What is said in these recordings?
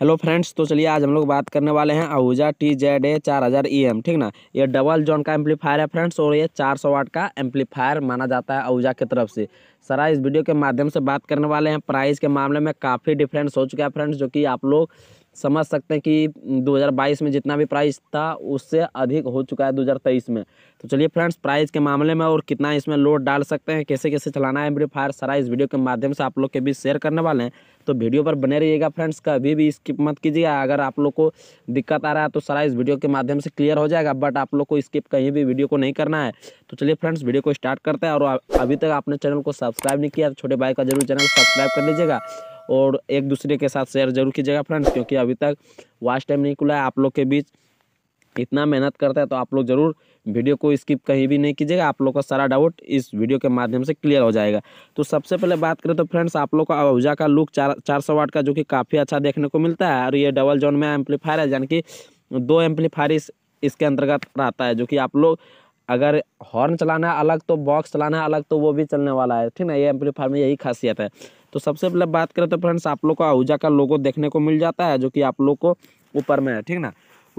hello friends तो चलिए आज हम लोग बात करने वाले हैं आहूजा टी जेड ए चार हज़ार ई e एम ठीक ना ये डबल जोन का एम्पलीफायर है फ्रेंड्स और ये चार सौ वाट का एम्पलीफायर माना जाता है आहूजा की तरफ से सरा इस वीडियो के माध्यम से बात करने वाले हैं प्राइस के मामले में काफ़ी डिफरेंस हो चुका है फ्रेंड्स जो कि आप लोग समझ सकते हैं कि 2022 में जितना भी प्राइस था उससे अधिक हो चुका है 2023 में तो चलिए फ्रेंड्स प्राइस के मामले में और कितना इसमें लोड डाल सकते हैं कैसे कैसे चलाना है एम्पलीफायर सारा इस वीडियो के माध्यम से आप लोग के बीच शेयर करने वाले हैं तो वीडियो पर बने रहिएगा फ्रेंड्स कभी भी स्किप मत कीजिएगा अगर आप लोग को दिक्कत आ रहा है तो सारा इस वीडियो के माध्यम से क्लियर हो जाएगा बट आप लोग को स्किप कहीं भी वीडियो को नहीं करना है तो चलिए फ्रेंड्स वीडियो को स्टार्ट करते हैं और अभी तक आपने चैनल को सब्सक्राइब नहीं किया तो छोटे भाई का जरूर चैनल सब्सक्राइब कर लीजिएगा और एक दूसरे के साथ शेयर जरूर कीजिएगा फ्रेंड्स क्योंकि अभी तक वास्ट टाइम नहीं खुला है आप लोग के बीच इतना मेहनत करता है तो आप लोग ज़रूर वीडियो को स्किप कहीं भी नहीं कीजिएगा आप लोग का सारा डाउट इस वीडियो के माध्यम से क्लियर हो जाएगा तो सबसे पहले बात करें तो फ्रेंड्स आप लोग का अवजा का लुक चार चार सौ वाट का जो कि काफ़ी अच्छा देखने को मिलता है और ये डबल जोन में एम्पलीफायर है यानी कि दो एम्पलीफायर इस, इसके अंतर्गत रहता है जो कि आप लोग अगर हॉर्न चलाना है अलग तो बॉक्स चलाना है अलग तो वो भी चलने वाला है ठीक ना ये एम्पलीफायर में यही खासियत है तो सबसे पहले बात करें तो फ्रेंड्स आप लोग को आहूजा का लोगो देखने को मिल जाता है जो कि आप लोग को ऊपर में है ठीक ना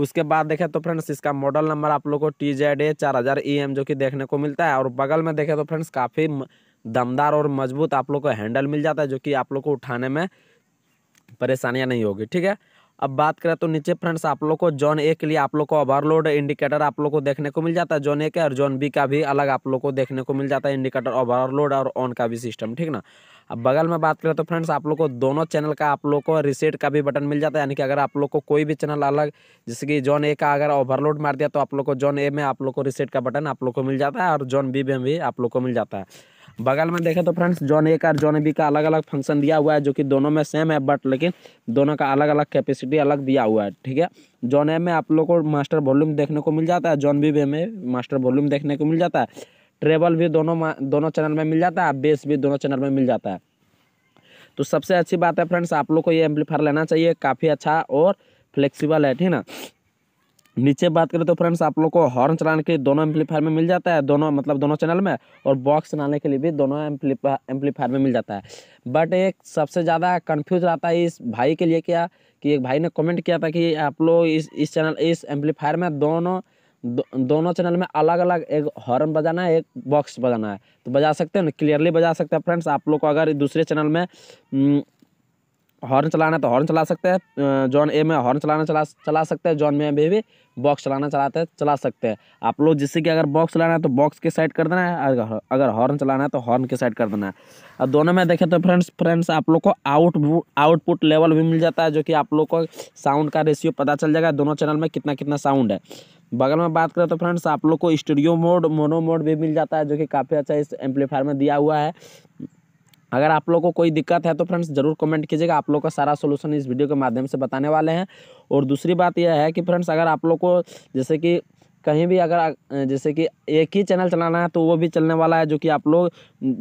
उसके बाद देखें तो फ्रेंड्स इसका मॉडल नंबर आप लोग को टी जेड ए चार हज़ार ई एम जो कि देखने को मिलता है और बगल में देखें तो फ्रेंड्स काफ़ी दमदार और मजबूत आप लोग को हैंडल मिल जाता है जो कि आप लोग को उठाने में परेशानियाँ नहीं होगी ठीक है अब बात करें तो नीचे फ्रेंड्स आप लोग को जोन ए के लिए आप लोग को ओवरलोड इंडिकेटर आप लोग को देखने को मिल जाता है जोन ए का और जोन बी का भी अलग आप लोग को देखने को मिल जाता है इंडिकेटर ओवरलोड और ऑन का भी सिस्टम ठीक ना अब बगल में बात करें तो फ्रेंड्स आप लोग को दोनों चैनल का आप लोग को रिसेट का भी बटन मिल जाता है यानी कि अगर आप लोग को कोई भी चैनल अलग जैसे कि जोन ए का अगर ओवरलोड मार दिया तो आप लोग को जोन ए में आप लोग को रिसेट का बटन आप लोग को मिल जाता है और जोन बी में भी आप लोग को मिल जाता है बगल में देखें तो फ्रेंड्स जोन ए का और जोन बी का अलग अलग फंक्शन दिया हुआ है जो कि दोनों में सेम है बट लेकिन दोनों का अलग अलग कैपेसिटी अलग दिया हुआ है ठीक है जोन ए में आप लोग को मास्टर वॉल्यूम देखने को मिल जाता है जोन बी में मास्टर वॉल्यूम देखने को मिल जाता है ट्रेबल भी दोनों दोनों चैनल में मिल जाता है बेस भी दोनों चैनल में मिल जाता है तो सबसे अच्छी बात है फ्रेंड्स आप लोग को ये एम्पलीफायर लेना चाहिए काफ़ी अच्छा और फ्लेक्सीबल है ठीक ना नीचे बात करें तो फ्रेंड्स आप लोग को हॉर्न चलाने के लिए दोनों एम्पलीफायर में मिल जाता है दोनों मतलब दोनों चैनल में और बॉक्स चलाने के लिए भी दोनों एम्पलीफा एम्पलीफायर में मिल जाता है बट एक सबसे ज़्यादा कन्फ्यूज रहता है इस भाई के लिए क्या कि एक भाई ने कमेंट किया था कि आप लोग इस इस चैनल इस एम्पलीफायर में दोनों दो, दोनों चैनल में अलग अलग एक हॉर्न बजाना है एक बॉक्स बजाना है तो बजा सकते हैं ना क्लियरली बजा सकते हैं फ्रेंड्स आप लोग को अगर दूसरे चैनल में हम्म, हॉर्न चलाना है तो हॉर्न चला सकते हैं जॉन ए में हॉर्न चलाना चला चला सकते हैं जॉन में भी भी बॉक्स चलाना चलाते हैं चला सकते हैं आप लोग जिससे कि अगर बॉक्स चलाना है तो बॉक्स के साइड कर देना है अगर हॉर्न चलाना है तो हॉर्न के साइड कर देना है और दोनों में देखें तो फ्रेंड्स फ्रेंड्स आप लोग को आउट आउटपुट लेवल भी मिल जाता है जो कि आप लोग को साउंड का रेशियो पता चल जाएगा दोनों चैनल में कितना कितना साउंड है बगल में बात करें तो फ्रेंड्स आप लोग को स्टूडियो मोड मोनो मोड भी मिल जाता है जो कि काफ़ी अच्छा इस एम्पलीफायर में दिया हुआ है अगर आप लोग को कोई दिक्कत है तो फ्रेंड्स ज़रूर कमेंट कीजिएगा आप लोग का सारा सोल्यूशन इस वीडियो के माध्यम से बताने वाले हैं और दूसरी बात यह है कि फ्रेंड्स अगर आप लोग को जैसे कि कहीं भी अगर जैसे कि एक ही चैनल चलाना है तो वो भी चलने वाला है जो कि आप लोग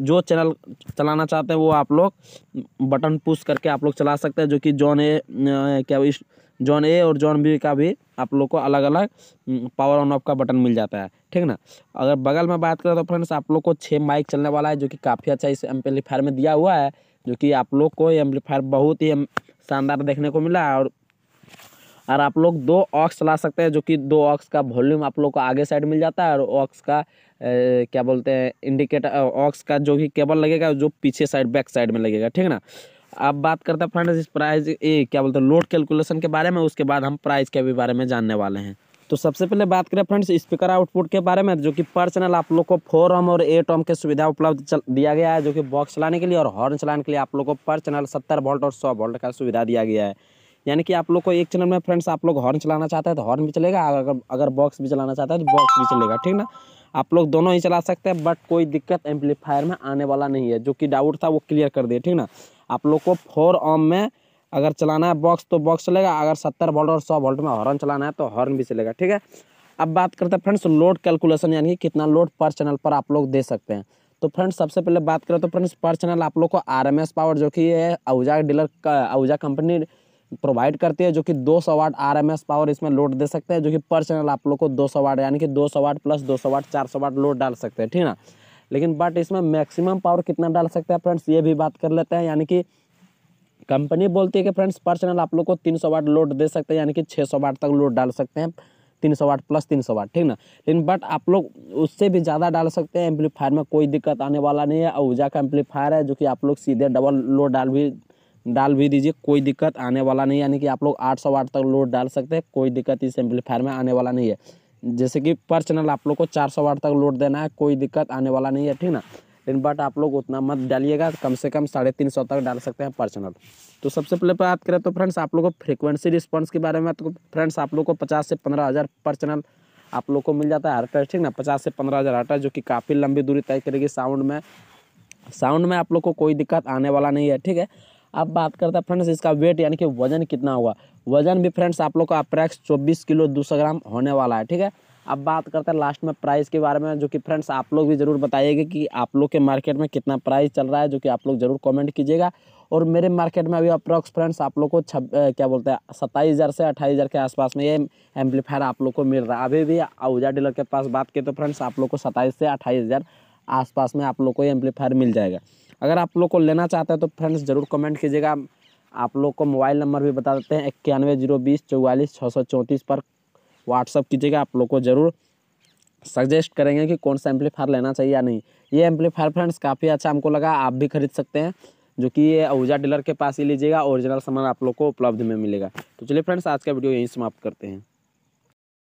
जो चैनल चलाना चाहते हैं वो आप लोग बटन पुश करके आप लोग चला सकते हैं जो कि जॉन ए क्या इस जॉन ए और जॉन बी का भी आप लोग को अलग अलग पावर ऑन ऑफ का बटन मिल जाता है ठीक ना अगर बगल में बात करें तो फ्रेंड्स आप लोग को छः माइक चलने वाला है जो कि काफ़ी अच्छा इस एम्पलीफायर में दिया हुआ है जो कि आप लोग को एम्पलीफायर बहुत ही शानदार देखने को मिला है और और आप लोग दो ऑक्स चला सकते हैं जो कि दो ऑक्स का वॉल्यूम आप लोग को आगे साइड मिल जाता है और ऑक्स का ए, क्या बोलते हैं इंडिकेटर ऑक्स का जो कि केबल लगेगा जो पीछे साइड बैक साइड में लगेगा ठीक ना अब बात करते हैं फ्रेंड्स इस प्राइस ए क्या बोलते हैं लोड कैलकुलेशन के बारे में उसके बाद हम प्राइस के भी बारे में जानने वाले हैं तो सबसे पहले बात करें फ्रेंड्स स्पीकर आउटपुट के बारे में जो कि पर चैनल आप लोग को फोर ओम और एट ओम के सुविधा उपलब्ध दिया गया है जो कि बॉक्स चलाने के लिए और हॉर्न चलाने के लिए आप लोग को पर चैनल सत्तर वोल्ट और सौ वोल्ट का सुविधा दिया गया है यानी कि आप लोग को एक चैनल में फ्रेंड्स आप लोग हॉर्न चलाना चाहते हैं तो हॉर्न भी चलेगा अगर अगर बॉक्स भी चलाना चाहते हैं तो बॉक्स भी चलेगा ठीक ना आप लोग दोनों ही चला सकते हैं बट कोई दिक्कत एम्पलीफायर में आने वाला नहीं है जो कि डाउट था वो क्लियर कर दिए ठीक ना आप लोग को फोर ऑम में अगर चलाना है बॉक्स तो बॉक्स चलेगा अगर सत्तर वोल्ट और सौ वोल्ट में हॉर्न चलाना है तो हॉर्न भी चलेगा ठीक है अब बात करते हैं फ्रेंड्स लोड कैलकुलेशन यानी कि कितना लोड पर चैनल पर आप लोग दे सकते हैं तो फ्रेंड्स सबसे पहले बात करें तो फ्रेंड्स पर चैनल आप लोग को आर पावर जो कि ये Ahuja dealer Ahuja company provide करती है जो कि 200 वाट आर पावर इसमें लोड दे सकते हैं जो कि पर चैनल आप लोग को 200 वाट यानी कि 200 वाट प्लस 200 वाट 400 वाट लोड डाल सकते हैं ठीक ना लेकिन बट इसमें मैक्सिमम पावर कितना डाल सकते हैं फ्रेंड्स ये भी बात कर लेते हैं यानी कि कंपनी बोलती है कि फ्रेंड्स पर चैनल आप लोग को 300 वाट लोड दे सकते हैं यानी कि 600 वाट तक लोड डाल सकते हैं 300 वाट प्लस 300 वाट ठीक ना लेकिन बट आप लोग उससे भी ज़्यादा डाल सकते हैं एम्पलीफायर में कोई दिक्कत आने वाला नहीं है ऊर्जा का एम्पलीफायर है जो कि आप लोग सीधे डबल लोड डाल भी डाल भी दीजिए कोई दिक्कत आने वाला नहीं यानी कि आप लोग सौ वाट तक लोड डाल सकते हैं कोई दिक्कत इस एम्पलीफायर में आने वाला नहीं है जैसे कि पर चैनल आप लोग को चार सौ वाट तक लोड देना है कोई दिक्कत आने वाला नहीं है ठीक ना लेकिन बट आप लोग उतना मत डालिएगा कम से कम साढ़े तीन सौ तक डाल सकते हैं पर चैनल तो सबसे पहले बात करें तो फ्रेंड्स आप लोग को फ्रीक्वेंसी रिस्पॉन्स के बारे में तो फ्रेंड्स आप लोग को पचास से पंद्रह हज़ार पर चैनल आप लोग को मिल जाता है हर्टर ठीक ना पचास से पंद्रह हज़ार हर्टर जो कि काफ़ी लंबी दूरी तय करेगी साउंड में साउंड में आप लोग को कोई दिक्कत आने वाला नहीं है ठीक है अब बात करते हैं फ्रेंड्स इसका वेट यानी कि वजन कितना हुआ वजन भी फ्रेंड्स आप लोग का अप्रैक्स चौबीस किलो दो ग्राम होने वाला है ठीक है अब बात करते हैं लास्ट में प्राइस के बारे में जो कि फ्रेंड्स आप लोग भी ज़रूर बताइएगा कि आप लोग के मार्केट में कितना प्राइस चल रहा है जो कि आप लोग ज़रूर कमेंट कीजिएगा और मेरे मार्केट में अभी अप्रॉक्स फ्रेंड्स आप लोग को छब क्या बोलते हैं सत्ताईस हज़ार से अट्ठाईस हज़ार के आसपास में ये एम्पलीफायर आप लोग को मिल रहा है अभी भी ऊजा डीलर के पास बात की तो फ्रेंड्स आप लोग को सत्ताईस से अट्ठाईस हज़ार आसपास में आप लोग को ये एम्पलीफायर मिल जाएगा अगर आप लोग को लेना चाहते हैं तो फ्रेंड्स ज़रूर कमेंट कीजिएगा आप लोग को मोबाइल नंबर भी बता देते हैं इक्यानवे जीरो बीस चौवालीस छः सौ चौंतीस पर व्हाट्सअप कीजिएगा आप लोग को ज़रूर सजेस्ट करेंगे कि कौन सा एम्पलीफायर लेना चाहिए या नहीं ये एम्पलीफायर फ्रेंड्स काफ़ी अच्छा हमको लगा आप भी खरीद सकते हैं जो कि ये ऊर्जा डीलर के पास ही लीजिएगा ओरिजिनल सामान आप लोग को उपलब्ध में मिलेगा तो चलिए फ्रेंड्स आज का वीडियो यहीं समाप्त करते हैं